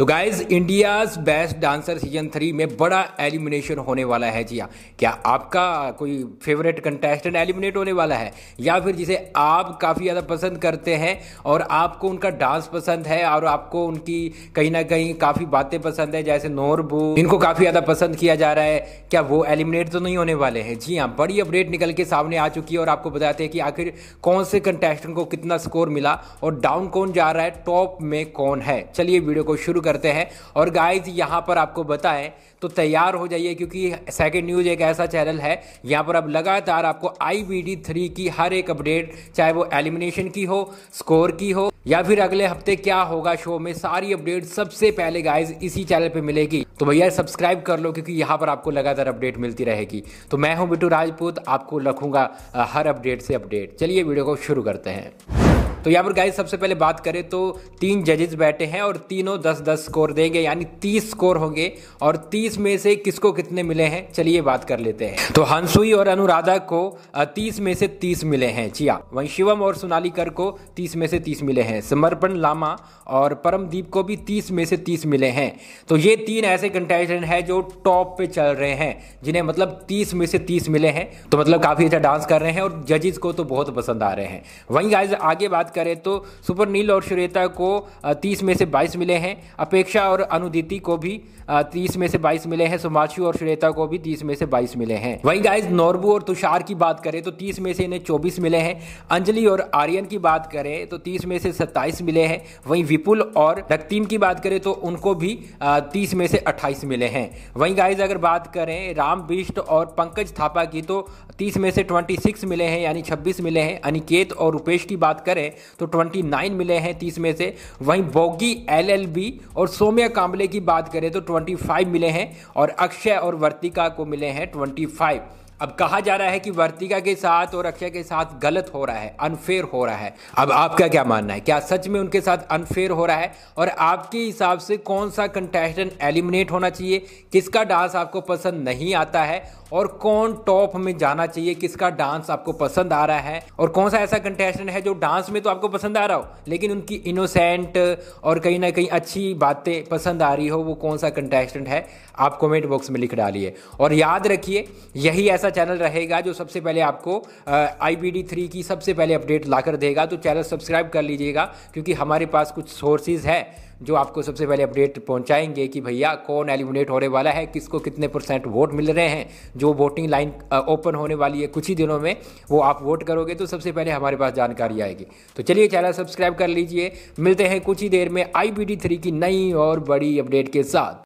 तो guys India's best dancer season three में बड़ा एलिमिनेशन होने वाला है जी हाँ क्या आपका कोई फेवरेट कंटेस्टेंट एलिमिनेट होने वाला है या फिर जिसे आप काफ़ी ज़्यादा पसंद करते हैं और आपको उनका डांस पसंद है और आपको उनकी कहीं ना कहीं काफ़ी बातें पसंद है जैसे नोरबू इनको काफ़ी ज़्यादा पसंद किया जा रहा है क्या वो एलिमिनेट तो नहीं होने वाले हैं जी हाँ बड़ी अपडेट निकल के सामने आ चुकी है और आपको बताते हैं कि आखिर कौन से कंटेस्टेंट को कितना स्कोर मिला और डाउन कौन जा रहा है टॉप में कौन है चलिए वीडियो को शुरू करते हैं और गाइज यहाँ पर आपको बताएं तो तैयार हो जाइए क्योंकि सेकेंड न्यूज एक ऐसा चैनल है यहाँ पर अब लगातार आपको आई बी डी थ्री की हर एक अपडेट चाहे वो एलिमिनेशन की हो स्कोर की हो या फिर अगले हफ्ते क्या होगा शो में सारी अपडेट सबसे पहले गाइज इसी चैनल पे मिलेगी तो भैया सब्सक्राइब कर लो क्योंकि यहाँ पर आपको लगातार अपडेट मिलती रहेगी तो मैं हूँ बिटू राजपूत आपको रखूंगा हर अपडेट से अपडेट चलिए वीडियो को शुरू करते हैं तो यहाँ पर गाइज सबसे पहले बात करें तो तीन जजेस बैठे हैं और तीनों दस दस स्कोर देंगे यानी तीस स्कोर होंगे और तीस में से किसको कितने मिले हैं चलिए बात कर लेते हैं तो हंसुई और अनुराधा को तीस में से तीस मिले हैं जिया वहीं शिवम और सोनाली कर को तीस में से तीस मिले हैं समर्पण लामा और परमदीप को भी तीस में से तीस मिले हैं तो ये तीन ऐसे कंटेस्टेंट हैं जो टॉप पे चल रहे हैं जिन्हें मतलब तीस में से तीस मिले हैं तो मतलब काफ़ी अच्छा डांस कर रहे हैं और जजेस को तो बहुत पसंद आ रहे हैं वहीं गाइज आगे बात करें तो सुपर नील और श्वेता को तीस में से बाईस मिले हैं अपेक्षा और अनुदिति को भी तीस में से बाईस मिले हैं सुमाशु और श्वेता को भी तीस में से बाईस मिले हैं वहीं गाइज नोरबू और तुषार की बात करें तो तीस में से इन्हें चौबीस मिले हैं अंजलि और आर्यन की बात करें तो तीस में से सत्ताईस मिले हैं वहीं विपुल और रक्तिम की बात करें तो उनको भी तीस में से अट्ठाईस मिले हैं वहीं गाइज अगर बात करें राम बिष्ट और पंकज थापा की तो तीस में से सिक्स मिले हैं यानी छब्बीस मिले हैं अनिकेत और रूपेश की बात करें तो ट्वेंटी नाइन मिले हैं तीस में से वहीं बोगी एल एल बी और सोम्या कांबले की बात करें तो ट्वेंटी फाइव मिले हैं और अक्षय और वर्तिका को मिले हैं ट्वेंटी फाइव अब कहा जा रहा है कि वर्तिका के साथ और अक्षय के साथ गलत हो रहा है अनफेयर हो रहा है अब आपका क्या मानना है क्या सच में उनके साथ अनफेयर हो रहा है और आपके हिसाब से कौन सा कंटेस्टेंट एलिमिनेट होना चाहिए किसका डांस आपको पसंद नहीं आता है और कौन टॉप में जाना चाहिए किसका डांस आपको पसंद आ रहा है और कौन सा ऐसा कंटेस्टेंट है जो डांस में तो आपको पसंद आ रहा हो लेकिन उनकी इनोसेंट और कहीं ना कहीं अच्छी बातें पसंद आ रही हो वो कौन सा कंटेस्टेंट है आप कमेंट बॉक्स में लिख डालिए और याद रखिए यही ऐसा ऐसा चैनल रहेगा जो सबसे पहले आपको आई थ्री की सबसे पहले अपडेट लाकर देगा तो चैनल सब्सक्राइब कर लीजिएगा क्योंकि हमारे पास कुछ सोर्सेज है जो आपको सबसे पहले अपडेट पहुंचाएंगे कि भैया कौन एलिमिनेट होने वाला है किसको कितने परसेंट वोट मिल रहे हैं जो वोटिंग लाइन ओपन होने वाली है कुछ ही दिनों में वो आप वोट करोगे तो सबसे पहले हमारे पास जानकारी आएगी तो चलिए चैनल सब्सक्राइब कर लीजिए मिलते हैं कुछ ही देर में आई थ्री की नई और बड़ी अपडेट के साथ